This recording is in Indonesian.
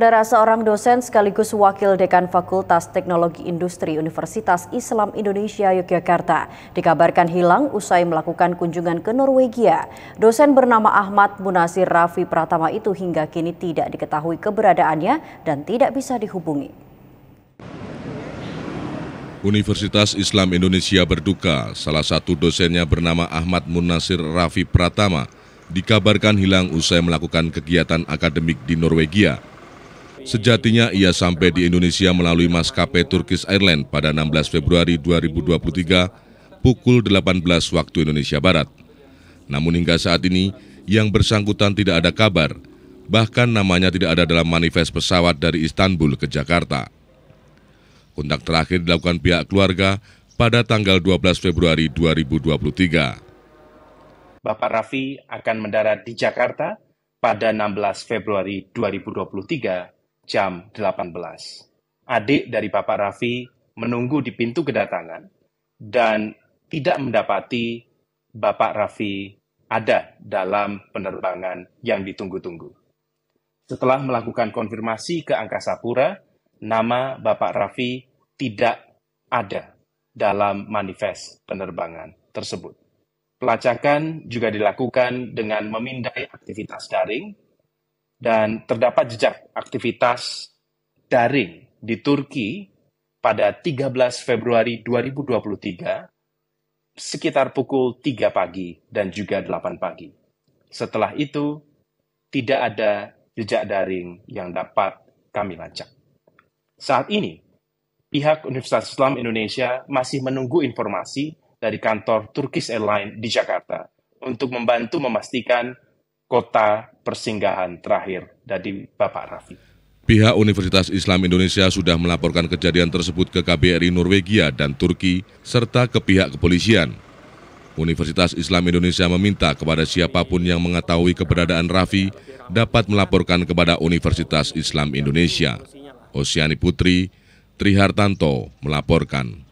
Saudara seorang dosen sekaligus wakil dekan Fakultas Teknologi Industri Universitas Islam Indonesia Yogyakarta dikabarkan hilang usai melakukan kunjungan ke Norwegia. Dosen bernama Ahmad Munasir Rafi Pratama itu hingga kini tidak diketahui keberadaannya dan tidak bisa dihubungi. Universitas Islam Indonesia berduka, salah satu dosennya bernama Ahmad Munasir Rafi Pratama dikabarkan hilang usai melakukan kegiatan akademik di Norwegia. Sejatinya ia sampai di Indonesia melalui maskapai Turkish Airlines pada 16 Februari 2023 pukul 18 waktu Indonesia Barat. Namun hingga saat ini yang bersangkutan tidak ada kabar, bahkan namanya tidak ada dalam manifest pesawat dari Istanbul ke Jakarta. Kontak terakhir dilakukan pihak keluarga pada tanggal 12 Februari 2023. Bapak Raffi akan mendarat di Jakarta pada 16 Februari 2023 jam 18. Adik dari Bapak Raffi menunggu di pintu kedatangan dan tidak mendapati Bapak Raffi ada dalam penerbangan yang ditunggu-tunggu. Setelah melakukan konfirmasi ke Angkasa Pura, nama Bapak Raffi tidak ada dalam manifest penerbangan tersebut. Pelacakan juga dilakukan dengan memindai aktivitas daring dan terdapat jejak aktivitas daring di Turki pada 13 Februari 2023 sekitar pukul 3 pagi dan juga 8 pagi. Setelah itu, tidak ada jejak daring yang dapat kami lacak. Saat ini, pihak Universitas Islam Indonesia masih menunggu informasi dari kantor Turkish Airlines di Jakarta untuk membantu memastikan kota persinggahan terakhir dari Bapak Rafi. Pihak Universitas Islam Indonesia sudah melaporkan kejadian tersebut ke KBRI Norwegia dan Turki, serta ke pihak kepolisian. Universitas Islam Indonesia meminta kepada siapapun yang mengetahui keberadaan Rafi dapat melaporkan kepada Universitas Islam Indonesia. Osiani Putri, Trihartanto melaporkan.